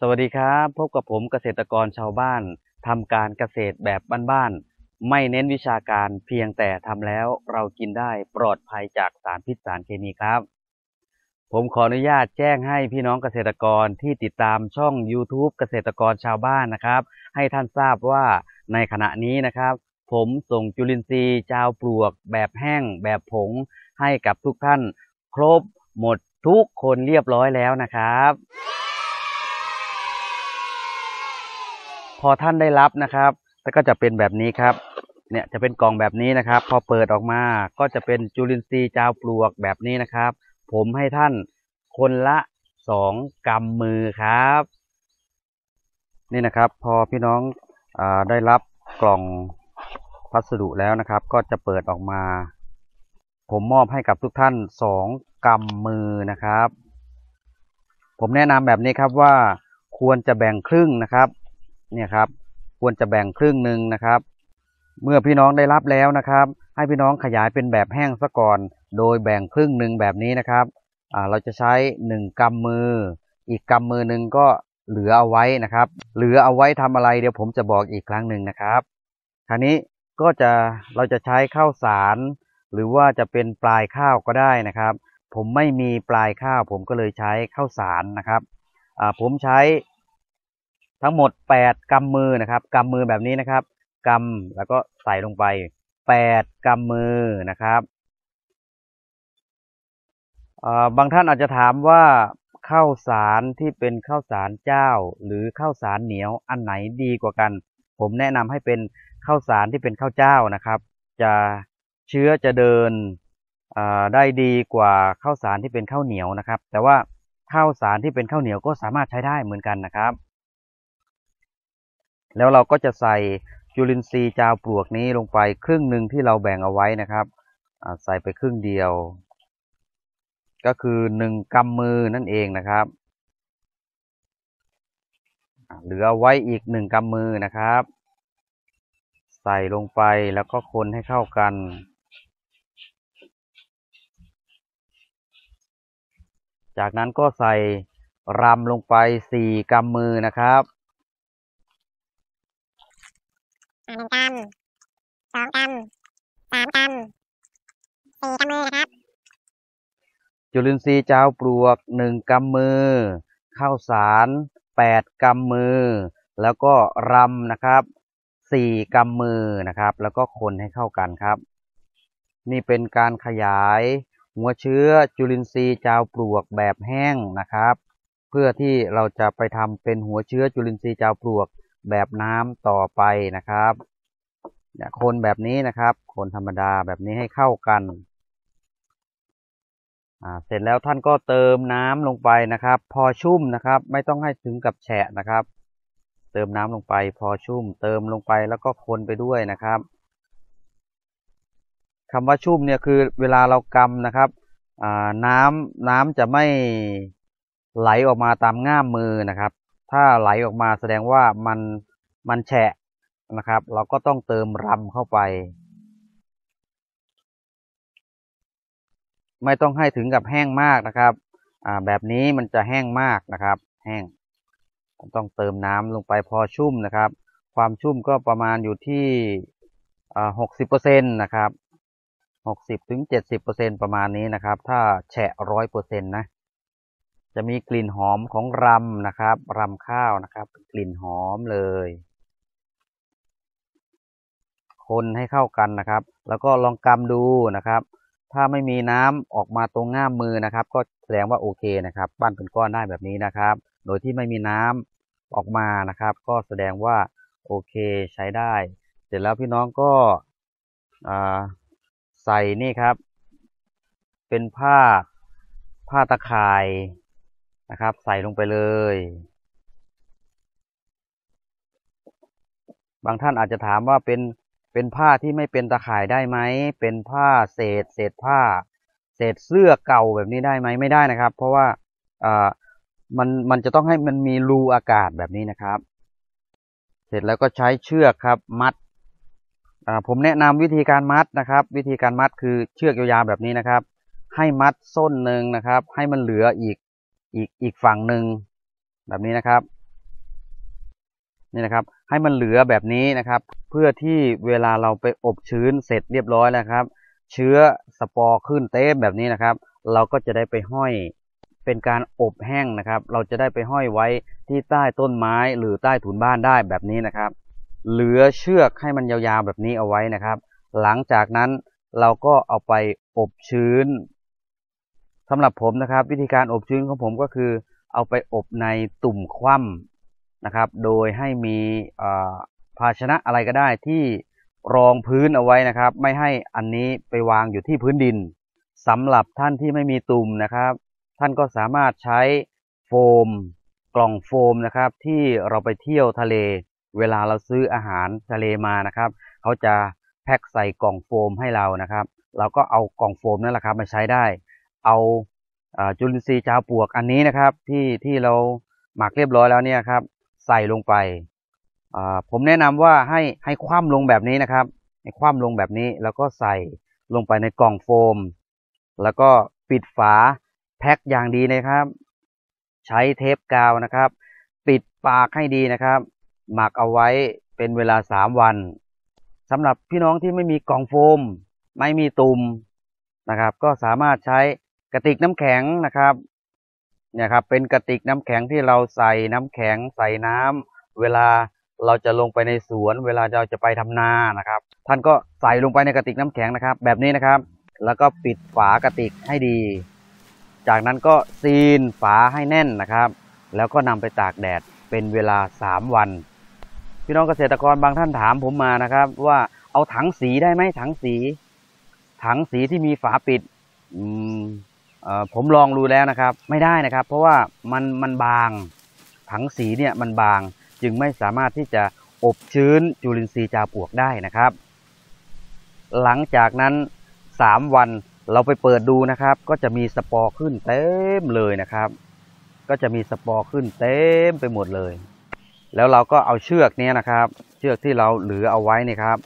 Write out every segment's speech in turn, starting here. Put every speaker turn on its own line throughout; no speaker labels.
สวัสดีครับ พบกับผมเกษตรกรชาวบ้าน ทำการเกษตรแบบบ้านๆ ไม่เน้นวิชาการเพียงแต่ทำแล้วเรากินได้ปลอดภัยจากสารพิษสารเคมีครับ ผมขออนุญาตแจ้งให้พี่น้องเกษตรกรที่ติดตามช่อง YouTube เกษตรกรชาวบ้านนะครับ ให้ท่านทราบว่าในขณะนี้นะครับ ผมส่งจุลินทรีย์จาวปลวกแบบแห้งแบบผง ให้กับทุกท่าน ครบหมดทุกคนเรียบร้อยแล้วนะครับพอท่านได้รับนะครับ แล้วก็จะเป็นแบบนี้ครับ เนี่ยจะเป็นกล่องแบบนี้นะครับ พอเปิดออกมาก็จะเป็นจุลินทรีย์เจ้าปลวกแบบนี้นะครับ ผมให้ท่าน คนละสองกำมือครับ นี่นะครับ พอพี่น้องอได้รับกล่องพัสดุแล้วนะครับ ก็จะเปิดออกมา ผมมอบให้กับทุกท่านสองกำมือนะครับ ผมแนะนำแบบนี้ครับว่าควรจะแบ่งครึ่งนะครับเนี่ยครับควรจะแบ่งครึ่งหนึ่งนะครับ เมื่อพี่น้องได้รับแล้วนะครับ ให้พี่น้องขยายเป็นแบบแห้งซะก่อน โดยแบ่งครึ่งหนึ่งแบบนี้นะครับเราจะใช้หนึ่งกำมืออีกกำมือหนึ่งก็เหลือเอาไว้นะครับเหลือเอาไว้ทำอะไร เดี๋ยวผมจะบอกอีกครั้งหนึ่งนะครับ คราวนี้ก็จะเราจะใช้ข้าวสาร หรือว่าจะเป็นปลายข้าวก็ได้นะครับ ผมไม่มีปลายข้าว ผมก็เลยใช้ข้าวสารนะครับผมใช้ทั้งหมด8กํกำมือ นะครับ กำมือแบบนี้นะครับ กำ แล้วก็ใส่ลงไป 8กํกำมือ นะครับบางท่านอาจจะถามว่า ข้าวสารที่เป็นข้าวสารเจ้า หรือ ข้าวสารเหนียวอันไหนดีกว่ากัน ผมแนะนำให้เป็นข้าวสารที่เป็นข้าวเจ้านะครับ จะเชื้อจะเดินได้ดีกว่าข้าวสารที่เป็นข้าวเหนียวนะครับ แต่ว่าข้าวสารที่เป็นข้าวเหนียวก็สามารถใช้ได้เหมือนกันนะครับแล้วเราก็จะใส่จุลินทรีย์จาวปลวกนี้ลงไปครึ่งหนึ่งที่เราแบ่งเอาไว้นะครับใส่ไปครึ่งเดียว ก็คือหนึ่งกำมือนั่นเองนะครับเหลือไว้อีกหนึ่งกำมือนะครับ ใส่ลงไปแล้วก็คนให้เข้ากัน จากนั้นก็ใส่รำลงไปสี่กำมือนะครับหนึ่งกำสองกำสามกำสี่กำมือนะครับ จุลินทรีย์เจ้าปลวกหนึ่งกำมือข้าวสารแปดกำมือ แล้วก็รำนะครับสี่กำมือนะครับ แล้วก็คนให้เข้ากันครับ นี่เป็นการขยาย หัวเชื้อจุลินทรีย์เจ้าปลวกแบบแห้งนะครับ เพื่อที่เราจะไปทำเป็นหัวเชื้อจุลินทรีย์เจ้าปลวกแบบน้ำต่อไปนะครับเนี่ยคนแบบนี้นะครับ คนธรรมดาแบบนี้ให้เข้ากันอ่าเสร็จแล้วท่านก็เติมน้ำลงไปนะครับ พอชุ่มนะครับ ไม่ต้องให้ถึงกับแฉะนะครับ เติมน้ำลงไปพอชุ่ม เติมลงไปแล้วก็คนไปด้วยนะครับ คำว่าชุ่มเนี่ยคือเวลาเรากำนะครับ อ่า น้ำน้ำจะไม่ไหลออกมาตามง่ามมือนะครับถ้าไหลออกมาแสดงว่ามันมันแฉะนะครับ เราก็ต้องเติมรำเข้าไป ไม่ต้องให้ถึงกับแห้งมากนะครับอ่าแบบนี้มันจะแห้งมากนะครับ แห้งต้องเติมน้ำลงไปพอชุ่มนะครับ ความชุ่มก็ประมาณอยู่ที่หกสิบเปอร์เซ็นต์นะครับหกสิบถึงเจ็ดสิบเปอร์เซ็นประมาณนี้นะครับ ถ้าแฉะร้อยเปอร์เซ็นต์นะจะมีกลิ่นหอมของรำนะครับ รำข้าวนะครับ กลิ่นหอมเลย คนให้เข้ากันนะครับ แล้วก็ลองกำดูนะครับ ถ้าไม่มีน้ำออกมาตรงง่ามมือนะครับ ก็แสดงว่าโอเคนะครับ ปั้นเป็นก้อนได้แบบนี้นะครับ โดยที่ไม่มีน้ำออกมานะครับ ก็แสดงว่าโอเคใช้ได้ เสร็จแล้วพี่น้องก็ใส่นี่ครับ เป็นผ้าผ้าตะข่ายนะครับใส่ลงไปเลย บางท่านอาจจะถามว่าเป็นเป็นผ้าที่ไม่เป็นตะข่ายได้ไหมเป็นผ้าเศษเศษผ้าเศษเสื้อเก่าแบบนี้ได้ไหมไม่ได้นะครับ เพราะว่าอ่ามันมันจะต้องให้มันมีรูอากาศแบบนี้นะครับ เสร็จแล้วก็ใช้เชือกครับ มัดผมแนะนำวิธีการมัดนะครับ วิธีการมัดคือเชือกยาวๆแบบนี้นะครับ ให้มัดส้นหนึ่งนะครับ ให้มันเหลืออีกอีกอีกฝั่งหนึ่งแบบนี้นะครับ นี่นะครับให้มันเหลือแบบนี้นะครับ เพื่อที่เวลาเราไปอบชื้นเสร็จเรียบร้อยแล้วครับ เชื้อสปอร์ขึ้นเต้แบบนี้นะครับ เราก็จะได้ไปห้อยเป็นการอบแห้งนะครับ เราจะได้ไปห้อยไว้ที่ใต้ต้นไม้หรือใต้ถุนบ้านได้แบบนี้นะครับ เหลือเชือกให้มันยาวๆแบบนี้เอาไว้นะครับ หลังจากนั้นเราก็เอาไปอบชื้นสำหรับผมนะครับวิธีการอบชื้นของผมก็คือ เอาไปอบในตุ่มคว่ำนะครับโดยให้มีภาชนะอะไรก็ได้ที่รองพื้นเอาไว้นะครับ ไม่ให้อันนี้ไปวางอยู่ที่พื้นดิน สำหรับท่านที่ไม่มีตุ่มนะครับ ท่านก็สามารถใช้โฟมกล่องโฟมนะครับที่เราไปเที่ยวทะเล เวลาเราซื้ออาหารทะเลมานะครับ เขาจะแพ็คใส่กล่องโฟมให้เรานะครับ เราก็เอากล่องโฟมนั่นแหละครับมาใช้ได้เอาจุลินทรีย์ชาวปวกอันนี้นะครับ ที่ที่เราหมักเรียบร้อยแล้วเนี่ยครับ ใส่ลงไปผมแนะนำว่าให้ให้คว่ำลงแบบนี้นะครับให้คว่ำลงแบบนี้แล้วก็ใส่ลงไปในกล่องโฟม แล้วก็ปิดฝาแพ็คอย่างดีนะครับ ใช้เทปกาวนะครับ ปิดปากให้ดีนะครับ หมักเอาไว้เป็นเวลาสามวันสำหรับพี่น้องที่ไม่มีกล่องโฟม ไม่มีตุ่มนะครับ ก็สามารถใช้กระติกน้ำแข็งนะครับ เนี่ยครับเป็นกระติกน้ำแข็งที่เราใส่น้ำแข็งใส่น้ำ เวลาเราจะลงไปในสวน เวลาเราจะไปทำนานะครับ ท่านก็ใส่ลงไปในกระติกน้ำแข็งนะครับ แบบนี้นะครับ แล้วก็ปิดฝากระติกให้ดี จากนั้นก็ซีนฝาให้แน่นนะครับ แล้วก็นำไปตากแดดเป็นเวลา 3 วัน พี่น้องเกษตรกรบางท่านถามผมมานะครับ ว่าเอาถังสีได้ไหมถังสี ถังสีที่มีฝาปิด อืมผมลองดูแล้วนะครับ ไม่ได้นะครับ เพราะว่ามันมันบาง ผังสีเนี่ยมันบางจึงไม่สามารถที่จะอบชื้นจุลินทรีย์จาปวกได้นะครับ หลังจากนั้น 3 วันเราไปเปิดดูนะครับก็จะมีสปอร์ขึ้นเต็มเลยนะครับ ก็จะมีสปอร์ขึ้นเต็มไปหมดเลย แล้วเราก็เอาเชือกเนี้ยนะครับ เชือกที่เราเหลือเอาไว้นี่ครับ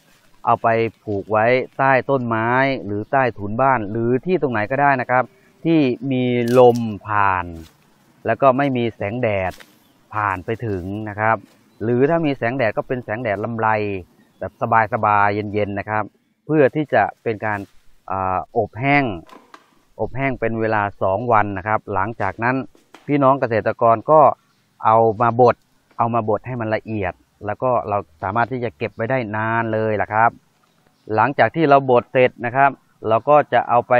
เอาไปผูกไว้ใต้ต้นไม้หรือใต้ถุนบ้านหรือที่ตรงไหนก็ได้นะครับที่มีลมผ่าน แล้วก็ไม่มีแสงแดดผ่านไปถึงนะครับ หรือถ้ามีแสงแดดก็เป็นแสงแดดลำไรแบบสบายๆเย็นๆนะครับ เพื่อที่จะเป็นการอบแห้ง อบแห้งเป็นเวลา2วันนะครับ หลังจากนั้นพี่น้องเกษตรกรก็เอามาบดเอามาบดให้มันละเอียด แล้วก็เราสามารถที่จะเก็บไว้ได้นานเลยล่ะครับ หลังจากที่เราบดเสร็จนะครับ เราก็จะเอาไป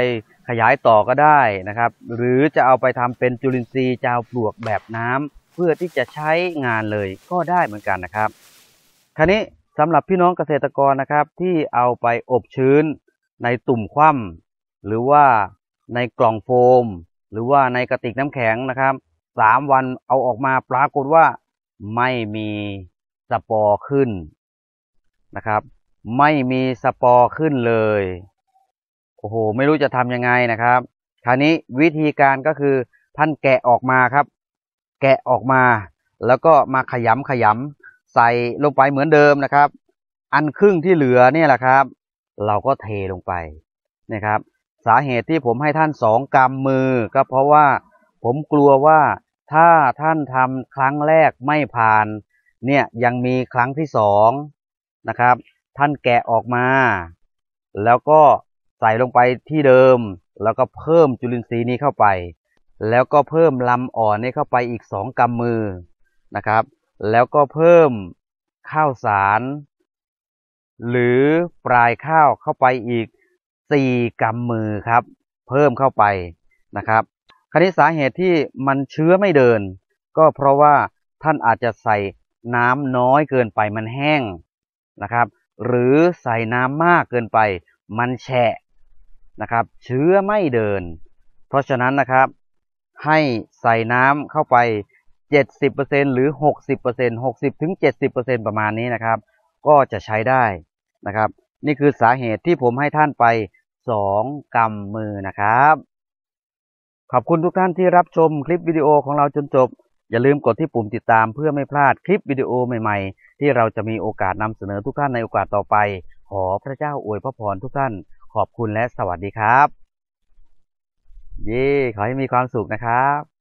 ขยายต่อก็ได้นะครับ หรือจะเอาไปทำเป็นจุลินทรีย์จาวปลวกแบบน้ำ เพื่อที่จะใช้งานเลยก็ได้เหมือนกันนะครับ คราวนี้สำหรับพี่น้องเกษตรกรนะครับ ที่เอาไปอบชื้น ในตุ่มคว่ำหรือว่าในกล่องโฟม หรือว่าในกระติกน้ำแข็งนะครับสามวันเอาออกมาปรากฏว่าไม่มีสปอร์ขึ้นนะครับ ไม่มีสปอร์ขึ้นเลยโอ้โห ไม่รู้จะทํำยังไงนะครับ คราวนี้วิธีการก็คือท่านแกะออกมาครับ แกะออกมา แล้วก็มาขยำขยำใส่ลงไปเหมือนเดิมนะครับ อันครึ่งที่เหลือเนี่ยแหละครับ เราก็เทลงไปนะครับ สาเหตุที่ผมให้ท่านสองกำมือก็เพราะว่าผมกลัวว่าถ้าท่านทำครั้งแรกไม่ผ่าน เนี่ยยังมีครั้งที่สองนะครับ ท่านแกะออกมา แล้วก็ใส่ลงไปที่เดิมแล้วก็เพิ่มจุลินทรีย์นี้เข้าไป แล้วก็เพิ่มลำอ่อนนี้เข้าไปอีก 2กำมือนะครับ แล้วก็เพิ่มข้าวสาร หรือปลายข้าวเข้าไปอีก 4กำมือครับ เพิ่มเข้าไปนะครับคณิสาเหตุที่มันเชื้อไม่เดิน ก็เพราะว่าท่านอาจจะใส่น้ำน้อยเกินไปมันแห้งนะครับ หรือใส่น้ำมากเกินไป มันแฉะนะครับเชื้อไม่เดิน เพราะฉะนั้นนะครับ ให้ใส่น้ำเข้าไป 70%หรือ 60% 60ถึง70%ประมาณนี้นะครับ ก็จะใช้ได้นะครับ นี่คือสาเหตุที่ผมให้ท่านไป 2กำมือนะครับขอบคุณทุกท่านที่รับชมคลิปวิดีโอของเราจนจบ อย่าลืมกดที่ปุ่มติดตามเพื่อไม่พลาดคลิปวิดีโอใหม่ๆ ที่เราจะมีโอกาสนำเสนอทุกท่านในโอกาสต่อไป ขอพระเจ้าอวยพระพรทุกท่านขอบคุณและสวัสดีครับ ยี่ขอให้มีความสุขนะครับ